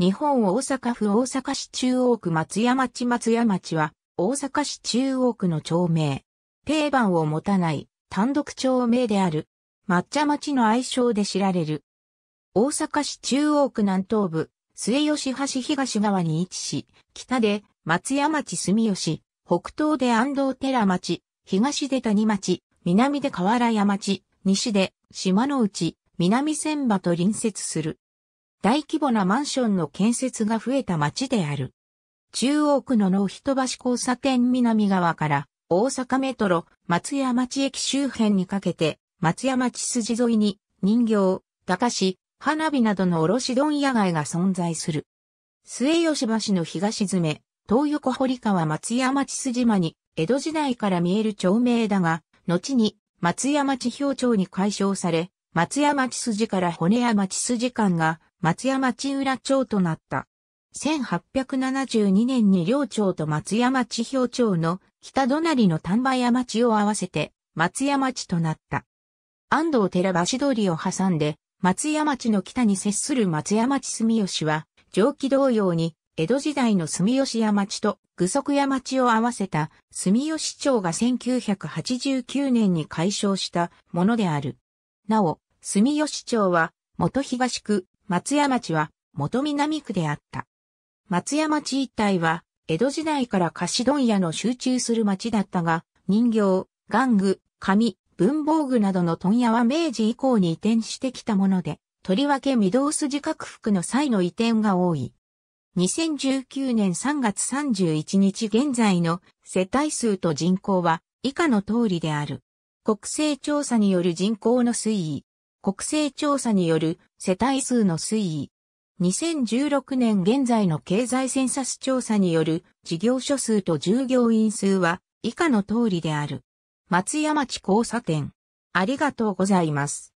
日本大阪府大阪市中央区松屋町松屋町は、大阪市中央区の町名。定番を持たない単独町名である。抹茶町の愛称で知られる。大阪市中央区南東部、末吉橋東側に位置し、北で松屋町住吉、北東で安藤寺町、東で谷町、南で河原屋町、西で島の内、南千葉と隣接する。大規模なマンションの建設が増えた街である。中央区の納人橋交差点南側から大阪メトロ松屋町駅周辺にかけて松屋町筋沿いに人形、高市、花火などの卸問屋街が存在する。末吉橋の東詰め、東横堀川松屋町筋間に江戸時代から見える町名だが、後に松屋町表町に解消され、松屋町筋から骨屋町筋間が松屋町裏町となった。1872年に両町と松屋町表町の北隣の丹波屋町を合わせて松屋町となった。安藤寺橋通りを挟んで松屋町の北に接する松屋町住吉は上記同様に江戸時代の住吉屋町と具足屋町を合わせた住吉町が1989年に解消したものである。なお、住吉町は、元東区、松屋町は、元南区であった。松屋町一帯は、江戸時代から菓子問屋の集中する町だったが、人形、玩具、紙、文房具などの問屋は明治以降に移転してきたもので、とりわけ御堂筋拡幅の際の移転が多い。2019年3月31日現在の世帯数と人口は以下の通りである。国勢調査による人口の推移。国勢調査による世帯数の推移。2016年現在の経済センサス調査による事業所数と従業員数は以下の通りである。松山地交差点。ありがとうございます。